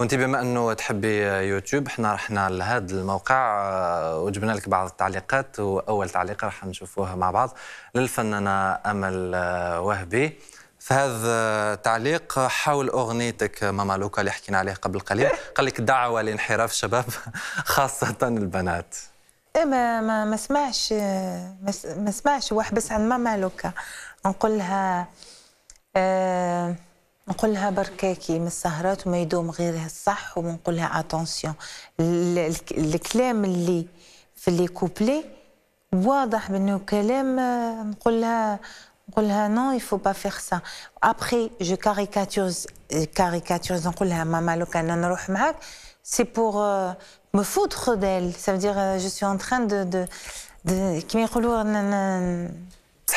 وانت بما انه تحبي يوتيوب احنا رحنا لهذا الموقع آه، وجبنا لك بعض التعليقات واول تعليق راح نشوفوها مع بعض للفنانه امل آه، وهبي فهذا آه، تعليق حول اغنيتك ماما لوكا اللي حكينا عليه قبل قليل قال لك دعوه لانحراف الشباب خاصه البنات إيه ما ما ما سمعش ما سمعش واحبس عن ماما لوكا نقول لها آه نقولها بركاكي من السهرات وما يدوم غيرها الصح ونقولها اتونسيون الكلام اللي في لي كوبلي واضح بانه كلام نقولها نقولها نو يفو با فيغ سا ابخي جو كاريكاتورز كاريكاتورز نقولها ماما لو كان نروح معاك سي بور euh, me foutre d'elle ça جو dire euh, je suis دو دو de de, de كيما يقولوا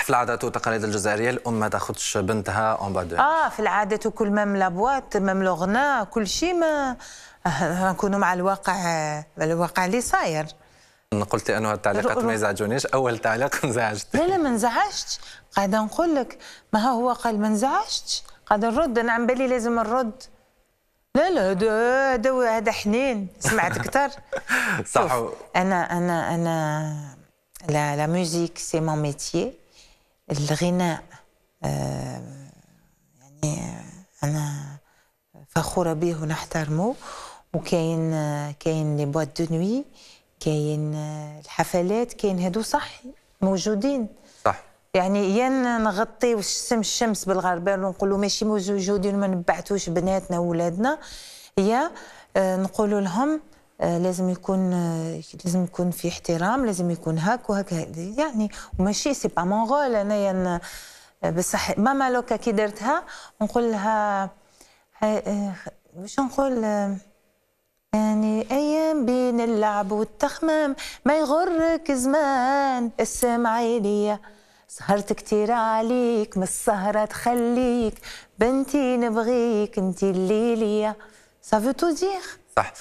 في العادات والتقاليد الجزائريه الام ما تاخذش بنتها اون بادو اه في العادات وكل مام لابوات مام لوغنا كل شيء ما نكونوا مع الواقع الواقع اللي صاير قلتي انه التعليقات ما يزعجونيش اول تعليق انزعجت لا لا ما انزعجتش قاعده نقول لك ما هو قال ما انزعجتش قاعده نرد انا عم بالي لازم نرد لا لا هذا هذا هذا حنين سمعت اكثر صح انا انا انا لا لا ميوزيك سي مون ميتيي الغناء آه، يعني آه، انا فخوره به ونحترمه وكاين آه، كاين لي بواط دو نوي كاين الحفلات كاين هادو صح موجودين صح يعني يا نغطي وشسم الشمس بالغربال ونقولوا ماشي موجودين ما نبعتوش بناتنا وولادنا يا نقول لهم آه، لازم يكون آه، لازم يكون في احترام لازم يكون هاك وهاك يعني وماشي سي با مون غول انايا آه، بصح ماما لوكا كي درتها نقول لها باش نقول يعني أيام بين اللعب والتخمام ما يغرك زمان السمع ليا سهرت كتير عليك من السهرة تخليك بنتي نبغيك انتي اللي ليا سافو تو دير صح